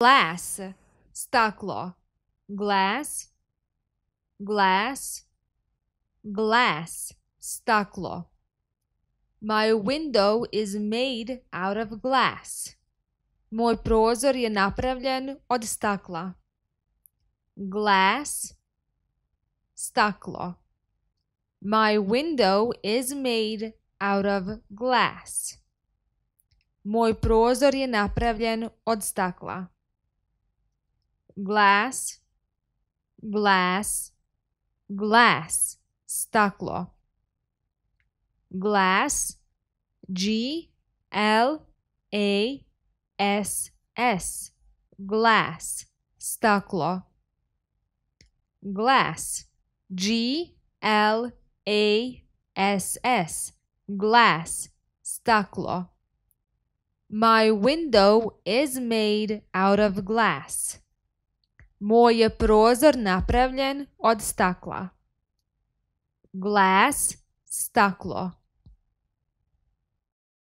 glass, staklo, glass, glass, glass, staklo. My window is made out of glass. Мой прозор je napravljen od stakla. Glass, staklo. My window is made out of glass. Мой прозор je napravljen od stakla glass, glass, glass, staklo. Glass, G L A S S, glass, staklo. Glass, G L A S S, glass, staklo. My window is made out of glass. Moj je prozor napravljen od stakla. Glass, staklo.